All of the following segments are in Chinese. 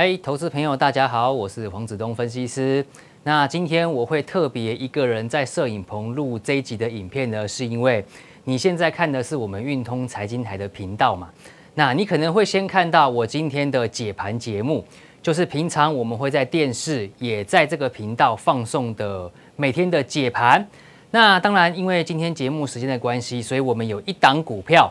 哎，投资朋友，大家好，我是黄子东分析师。那今天我会特别一个人在摄影棚录这集的影片呢，是因为你现在看的是我们运通财经台的频道嘛？那你可能会先看到我今天的解盘节目，就是平常我们会在电视也在这个频道放送的每天的解盘。那当然，因为今天节目时间的关系，所以我们有一档股票，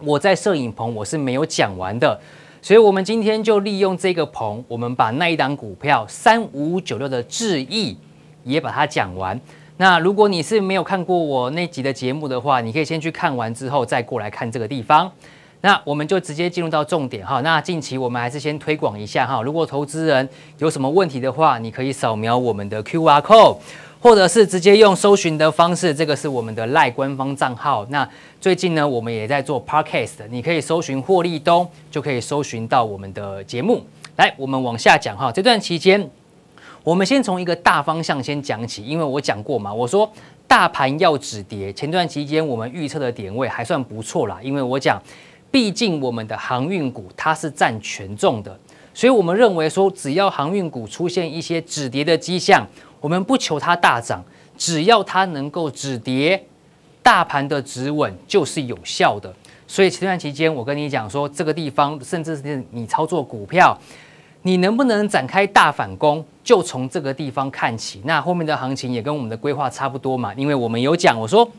我在摄影棚我是没有讲完的。所以，我们今天就利用这个棚，我们把那一档股票三五九六的质疑也把它讲完。那如果你是没有看过我那集的节目的话，你可以先去看完之后再过来看这个地方。那我们就直接进入到重点哈。那近期我们还是先推广一下哈。如果投资人有什么问题的话，你可以扫描我们的 QR Code。或者是直接用搜寻的方式，这个是我们的赖官方账号。那最近呢，我们也在做 podcast，你可以搜寻霍立东，就可以搜寻到我们的节目。来，我们往下讲哈。这段期间，我们先从一个大方向先讲起，因为我讲过嘛，我说大盘要止跌。前段期间我们预测的点位还算不错啦，因为我讲，毕竟我们的航运股它是占权重的。所以，我们认为说，只要航运股出现一些止跌的迹象，我们不求它大涨，只要它能够止跌，大盘的止稳就是有效的。所以，前段期间我跟你讲说，这个地方，甚至是你操作股票，你能不能展开大反攻，就从这个地方看起。那后面的行情也跟我们的规划差不多嘛，因为我们有讲，我说。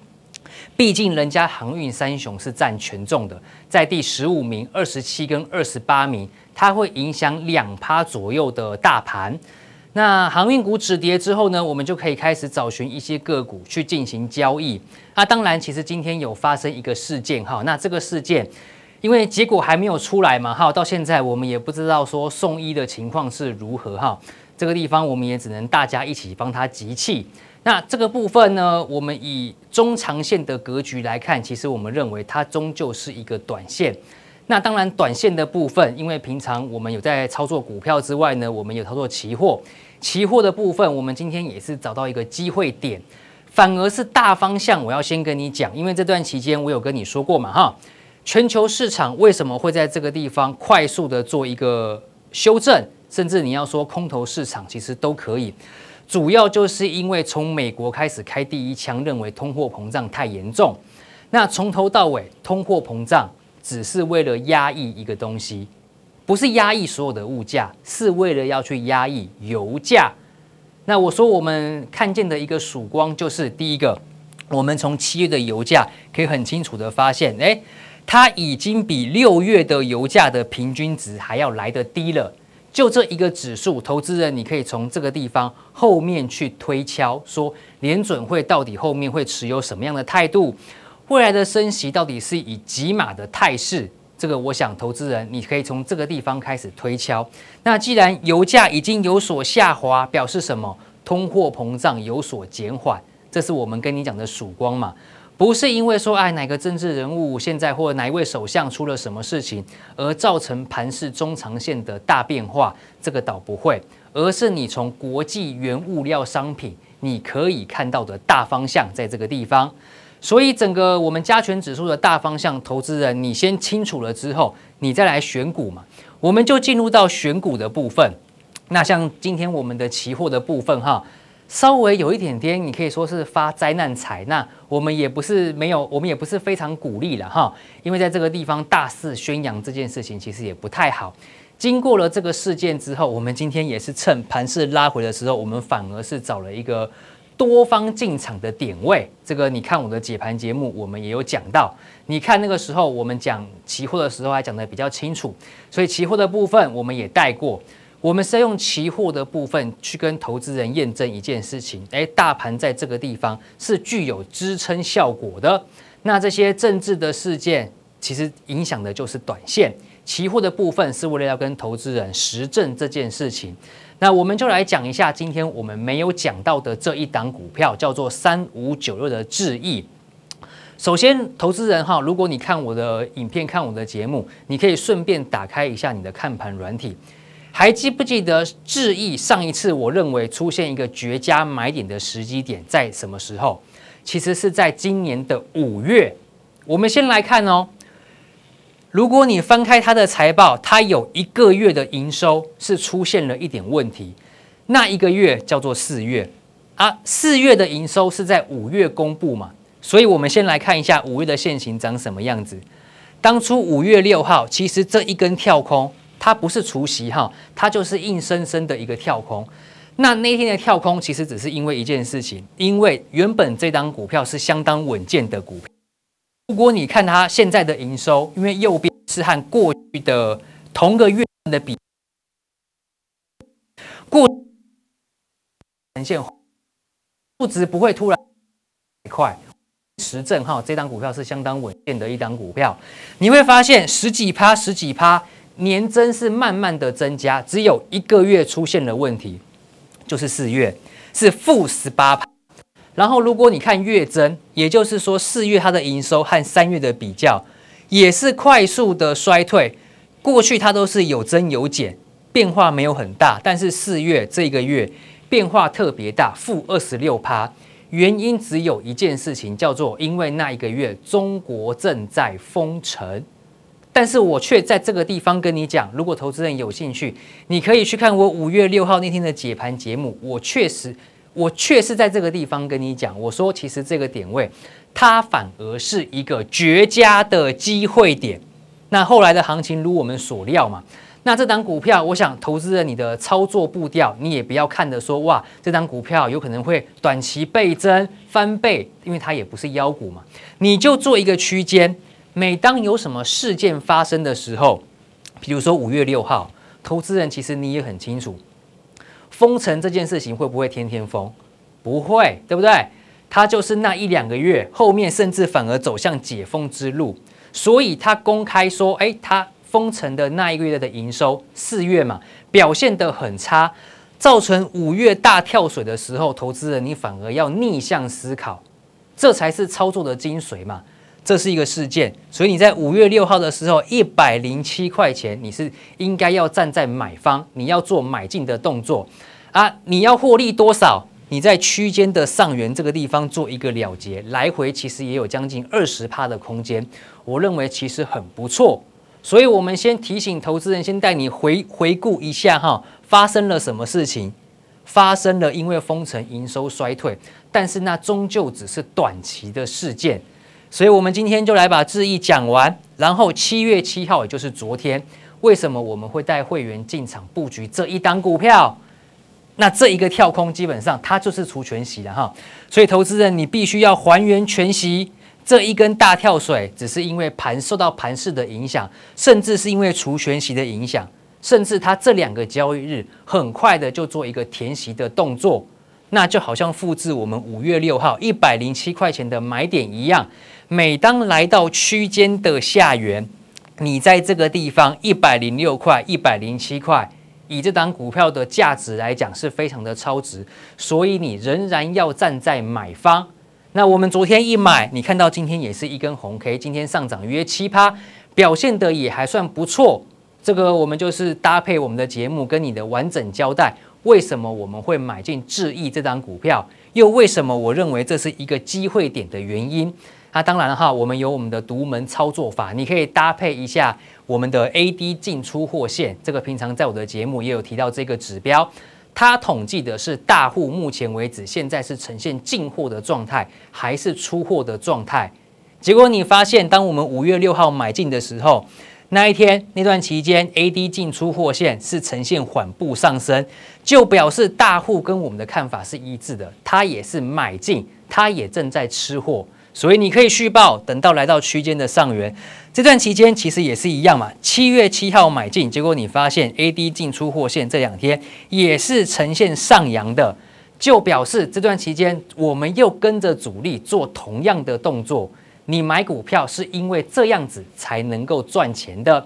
毕竟人家航运三雄是占权重的，在第十五名、二十七跟二十八名，它会影响两趴左右的大盘。那航运股止跌之后呢，我们就可以开始找寻一些个股去进行交易。那当然，其实今天有发生一个事件哈，那这个事件因为结果还没有出来嘛哈，到现在我们也不知道说送医的情况是如何哈，这个地方我们也只能大家一起帮他集气。那这个部分呢，我们以中长线的格局来看，其实我们认为它终究是一个短线。那当然，短线的部分，因为平常我们有在操作股票之外呢，我们有操作期货。期货的部分，我们今天也是找到一个机会点，反而是大方向我要先跟你讲，因为这段期间我有跟你说过嘛，哈，全球市场为什么会在这个地方快速的做一个修正，甚至你要说空头市场，其实都可以。主要就是因为从美国开始开第一枪，认为通货膨胀太严重。那从头到尾，通货膨胀只是为了压抑一个东西，不是压抑所有的物价，是为了要去压抑油价。那我说我们看见的一个曙光，就是第一个，我们从七月的油价可以很清楚的发现，哎，它已经比六月的油价的平均值还要来得低了。就这一个指数，投资人你可以从这个地方后面去推敲，说联准会到底后面会持有什么样的态度？未来的升息到底是以几码的态势？这个我想，投资人你可以从这个地方开始推敲。那既然油价已经有所下滑，表示什么？通货膨胀有所减缓，这是我们跟你讲的曙光嘛？不是因为说哎哪个政治人物现在或哪一位首相出了什么事情而造成盘市中长线的大变化，这个倒不会，而是你从国际原物料商品你可以看到的大方向在这个地方，所以整个我们加权指数的大方向，投资人你先清楚了之后，你再来选股嘛，我们就进入到选股的部分。那像今天我们的期货的部分哈。稍微有一点点，你可以说是发灾难财，那我们也不是没有，我们也不是非常鼓励了哈。因为在这个地方大肆宣扬这件事情，其实也不太好。经过了这个事件之后，我们今天也是趁盘势拉回的时候，我们反而是找了一个多方进场的点位。这个你看我的解盘节目，我们也有讲到。你看那个时候我们讲期货的时候，还讲的比较清楚，所以期货的部分我们也带过。我们是要用期货的部分去跟投资人验证一件事情，哎，大盘在这个地方是具有支撑效果的。那这些政治的事件其实影响的就是短线，期货的部分是为了要跟投资人实证这件事情。那我们就来讲一下今天我们没有讲到的这一档股票，叫做三五九六的智意。首先，投资人哈，如果你看我的影片、看我的节目，你可以顺便打开一下你的看盘软体。还记不记得智易上一次我认为出现一个绝佳买点的时机点在什么时候？其实是在今年的五月。我们先来看哦，如果你翻开它的财报，它有一个月的营收是出现了一点问题，那一个月叫做四月啊。四月的营收是在五月公布嘛？所以，我们先来看一下五月的现形长什么样子。当初五月六号，其实这一根跳空。它不是除夕哈，它就是硬生生的一个跳空。那那天的跳空其实只是因为一件事情，因为原本这张股票是相当稳健的股票。如果你看它现在的营收，因为右边是和过去的同个月的比，过呈现数值不会突然快实证哈，这张股票是相当稳健的一张股票。你会发现十几趴，十几趴。年增是慢慢的增加，只有一个月出现了问题，就是四月是负十八趴。然后如果你看月增，也就是说四月它的营收和三月的比较也是快速的衰退。过去它都是有增有减，变化没有很大，但是四月这个月变化特别大，负二十六趴。原因只有一件事情，叫做因为那一个月中国正在封城。但是我却在这个地方跟你讲，如果投资人有兴趣，你可以去看我五月六号那天的解盘节目。我确实，我确实在这个地方跟你讲，我说其实这个点位，它反而是一个绝佳的机会点。那后来的行情如我们所料嘛。那这档股票，我想投资人你的操作步调，你也不要看着说哇，这档股票有可能会短期倍增翻倍，因为它也不是妖股嘛。你就做一个区间。每当有什么事件发生的时候，比如说五月六号，投资人其实你也很清楚，封城这件事情会不会天天封？不会，对不对？他就是那一两个月，后面甚至反而走向解封之路。所以他公开说：“哎，他封城的那一个月的营收，四月嘛，表现得很差，造成五月大跳水的时候，投资人你反而要逆向思考，这才是操作的精髓嘛。”这是一个事件，所以你在五月六号的时候，一百零七块钱，你是应该要站在买方，你要做买进的动作啊！你要获利多少？你在区间的上缘这个地方做一个了结，来回其实也有将近二十趴的空间，我认为其实很不错。所以，我们先提醒投资人，先带你回回顾一下哈，发生了什么事情？发生了因为封城营收衰退，但是那终究只是短期的事件。所以，我们今天就来把质疑讲完。然后，七月七号，也就是昨天，为什么我们会带会员进场布局这一档股票？那这一个跳空，基本上它就是除权息的哈。所以，投资人你必须要还原全息这一根大跳水，只是因为盘受到盘势的影响，甚至是因为除权息的影响，甚至它这两个交易日很快的就做一个填息的动作。那就好像复制我们五月六号一百零七块钱的买点一样，每当来到区间的下缘，你在这个地方一百零六块、一百零七块，以这档股票的价值来讲是非常的超值，所以你仍然要站在买方。那我们昨天一买，你看到今天也是一根红 K，今天上涨约七%，表现的也还算不错。这个我们就是搭配我们的节目跟你的完整交代。为什么我们会买进智益这张股票？又为什么我认为这是一个机会点的原因？那当然哈，我们有我们的独门操作法，你可以搭配一下我们的 A D 进出货线。这个平常在我的节目也有提到这个指标，它统计的是大户目前为止现在是呈现进货的状态还是出货的状态。结果你发现，当我们五月六号买进的时候。那一天那段期间，A D 进出货线是呈现缓步上升，就表示大户跟我们的看法是一致的，它也是买进，它也正在吃货，所以你可以续报，等到来到区间的上缘。这段期间其实也是一样嘛，七月七号买进，结果你发现 A D 进出货线这两天也是呈现上扬的，就表示这段期间我们又跟着主力做同样的动作。你买股票是因为这样子才能够赚钱的，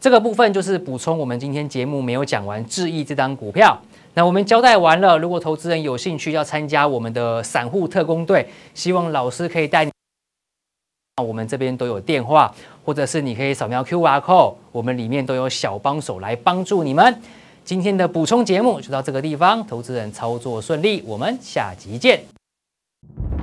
这个部分就是补充我们今天节目没有讲完，质疑这张股票。那我们交代完了，如果投资人有兴趣要参加我们的散户特工队，希望老师可以带。那我们这边都有电话，或者是你可以扫描 QR code，我们里面都有小帮手来帮助你们。今天的补充节目就到这个地方，投资人操作顺利，我们下集见。